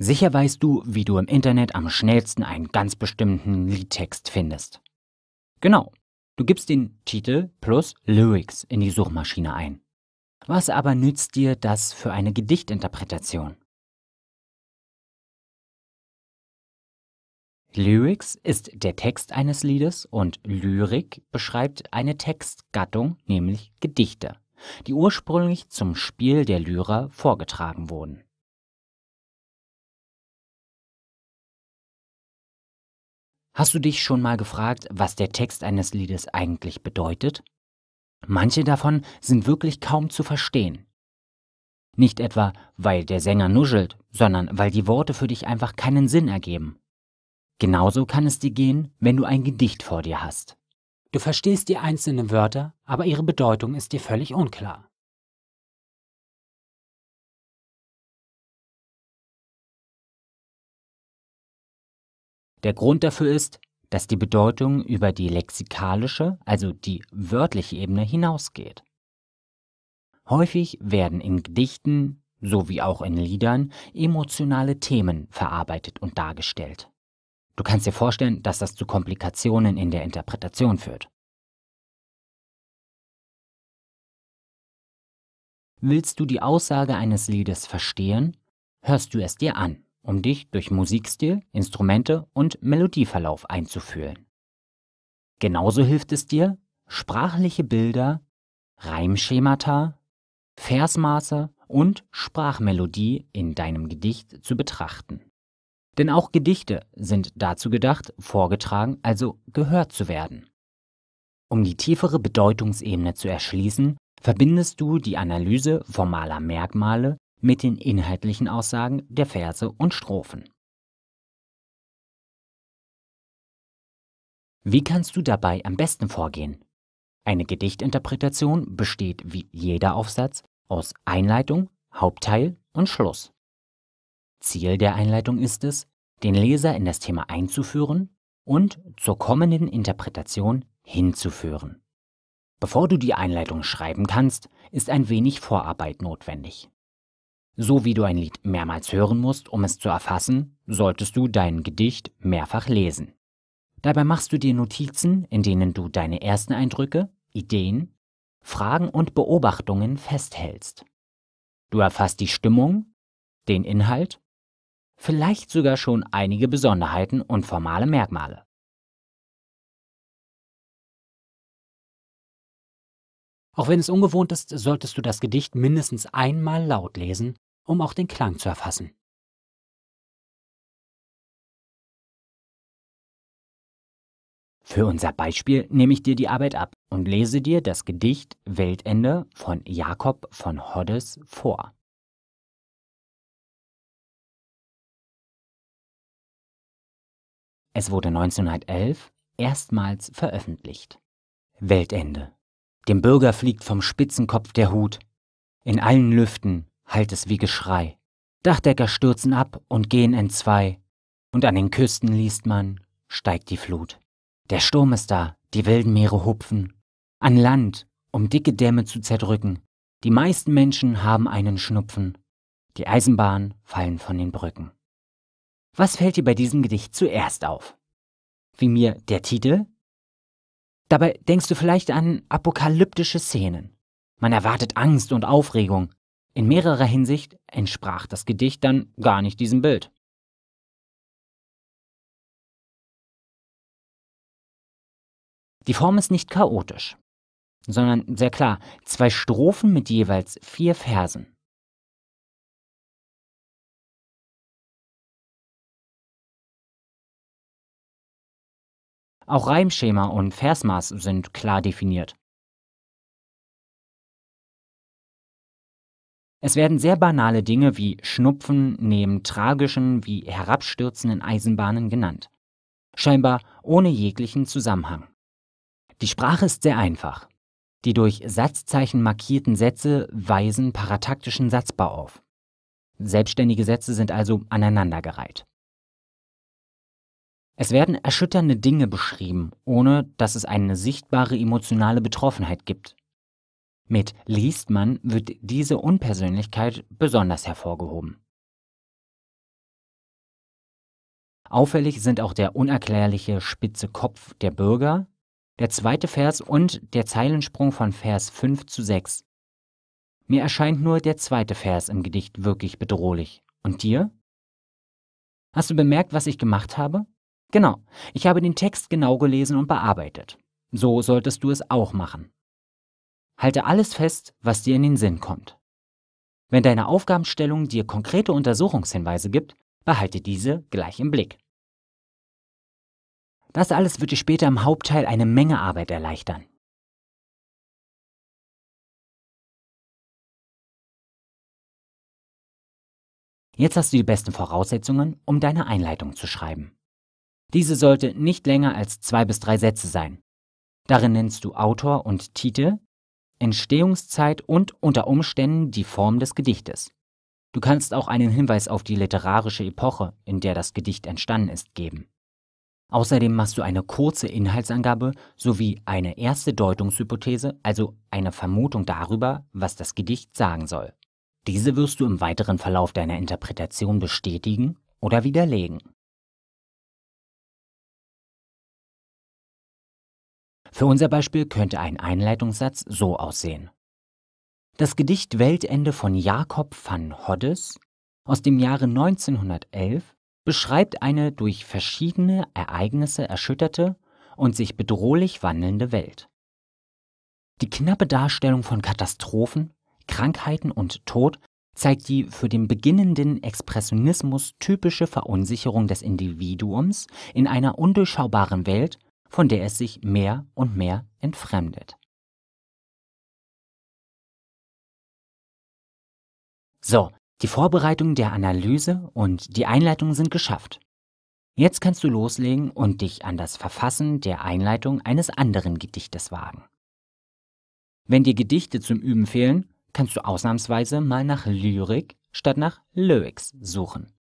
Sicher weißt du, wie du im Internet am schnellsten einen ganz bestimmten Liedtext findest. Genau, du gibst den Titel plus Lyrics in die Suchmaschine ein. Was aber nützt dir das für eine Gedichtinterpretation? Lyrics ist der Text eines Liedes und Lyrik beschreibt eine Textgattung, nämlich Gedichte, die ursprünglich zum Spiel der Lyra vorgetragen wurden. Hast du dich schon mal gefragt, was der Text eines Liedes eigentlich bedeutet? Manche davon sind wirklich kaum zu verstehen. Nicht etwa, weil der Sänger nuschelt, sondern weil die Worte für dich einfach keinen Sinn ergeben. Genauso kann es dir gehen, wenn du ein Gedicht vor dir hast. Du verstehst die einzelnen Wörter, aber ihre Bedeutung ist dir völlig unklar. Der Grund dafür ist, dass die Bedeutung über die lexikalische, also die wörtliche Ebene hinausgeht. Häufig werden in Gedichten sowie auch in Liedern emotionale Themen verarbeitet und dargestellt. Du kannst dir vorstellen, dass das zu Komplikationen in der Interpretation führt. Willst du die Aussage eines Liedes verstehen, hörst du es dir an um dich durch Musikstil, Instrumente und Melodieverlauf einzufühlen. Genauso hilft es dir, sprachliche Bilder, Reimschemata, Versmaße und Sprachmelodie in deinem Gedicht zu betrachten. Denn auch Gedichte sind dazu gedacht, vorgetragen, also gehört zu werden. Um die tiefere Bedeutungsebene zu erschließen, verbindest du die Analyse formaler Merkmale mit den inhaltlichen Aussagen der Verse und Strophen. Wie kannst du dabei am besten vorgehen? Eine Gedichtinterpretation besteht wie jeder Aufsatz aus Einleitung, Hauptteil und Schluss. Ziel der Einleitung ist es, den Leser in das Thema einzuführen und zur kommenden Interpretation hinzuführen. Bevor du die Einleitung schreiben kannst, ist ein wenig Vorarbeit notwendig. So wie du ein Lied mehrmals hören musst, um es zu erfassen, solltest du dein Gedicht mehrfach lesen. Dabei machst du dir Notizen, in denen du deine ersten Eindrücke, Ideen, Fragen und Beobachtungen festhältst. Du erfasst die Stimmung, den Inhalt, vielleicht sogar schon einige Besonderheiten und formale Merkmale. Auch wenn es ungewohnt ist, solltest du das Gedicht mindestens einmal laut lesen, um auch den Klang zu erfassen. Für unser Beispiel nehme ich dir die Arbeit ab und lese dir das Gedicht Weltende von Jakob von Hoddes vor. Es wurde 1911 erstmals veröffentlicht. Weltende. Dem Bürger fliegt vom Spitzenkopf der Hut. In allen Lüften hallt es wie Geschrei. Dachdecker stürzen ab und gehen entzwei. Und an den Küsten liest man, steigt die Flut. Der Sturm ist da, die wilden Meere hupfen. An Land, um dicke Dämme zu zerdrücken. Die meisten Menschen haben einen Schnupfen. Die Eisenbahnen fallen von den Brücken. Was fällt dir bei diesem Gedicht zuerst auf? Wie mir der Titel? Dabei denkst du vielleicht an apokalyptische Szenen. Man erwartet Angst und Aufregung, in mehrerer Hinsicht entsprach das Gedicht dann gar nicht diesem Bild. Die Form ist nicht chaotisch, sondern sehr klar, zwei Strophen mit jeweils vier Versen. Auch Reimschema und Versmaß sind klar definiert. Es werden sehr banale Dinge wie Schnupfen neben tragischen wie herabstürzenden Eisenbahnen genannt. Scheinbar ohne jeglichen Zusammenhang. Die Sprache ist sehr einfach. Die durch Satzzeichen markierten Sätze weisen parataktischen Satzbau auf. Selbstständige Sätze sind also aneinandergereiht. Es werden erschütternde Dinge beschrieben, ohne dass es eine sichtbare emotionale Betroffenheit gibt. Mit liest man wird diese Unpersönlichkeit besonders hervorgehoben. Auffällig sind auch der unerklärliche spitze Kopf der Bürger, der zweite Vers und der Zeilensprung von Vers 5 zu 6. Mir erscheint nur der zweite Vers im Gedicht wirklich bedrohlich. Und dir? Hast du bemerkt, was ich gemacht habe? Genau, ich habe den Text genau gelesen und bearbeitet. So solltest du es auch machen. Halte alles fest, was dir in den Sinn kommt. Wenn deine Aufgabenstellung dir konkrete Untersuchungshinweise gibt, behalte diese gleich im Blick. Das alles wird dir später im Hauptteil eine Menge Arbeit erleichtern. Jetzt hast du die besten Voraussetzungen, um deine Einleitung zu schreiben. Diese sollte nicht länger als zwei bis drei Sätze sein. Darin nennst du Autor und Titel, Entstehungszeit und unter Umständen die Form des Gedichtes. Du kannst auch einen Hinweis auf die literarische Epoche, in der das Gedicht entstanden ist, geben. Außerdem machst du eine kurze Inhaltsangabe sowie eine erste Deutungshypothese, also eine Vermutung darüber, was das Gedicht sagen soll. Diese wirst du im weiteren Verlauf deiner Interpretation bestätigen oder widerlegen. Für unser Beispiel könnte ein Einleitungssatz so aussehen. Das Gedicht Weltende von Jakob van Hoddes aus dem Jahre 1911 beschreibt eine durch verschiedene Ereignisse erschütterte und sich bedrohlich wandelnde Welt. Die knappe Darstellung von Katastrophen, Krankheiten und Tod zeigt die für den beginnenden Expressionismus typische Verunsicherung des Individuums in einer undurchschaubaren Welt von der es sich mehr und mehr entfremdet. So, die Vorbereitung der Analyse und die Einleitung sind geschafft. Jetzt kannst du loslegen und dich an das Verfassen der Einleitung eines anderen Gedichtes wagen. Wenn dir Gedichte zum Üben fehlen, kannst du ausnahmsweise mal nach Lyrik statt nach Lyrics suchen.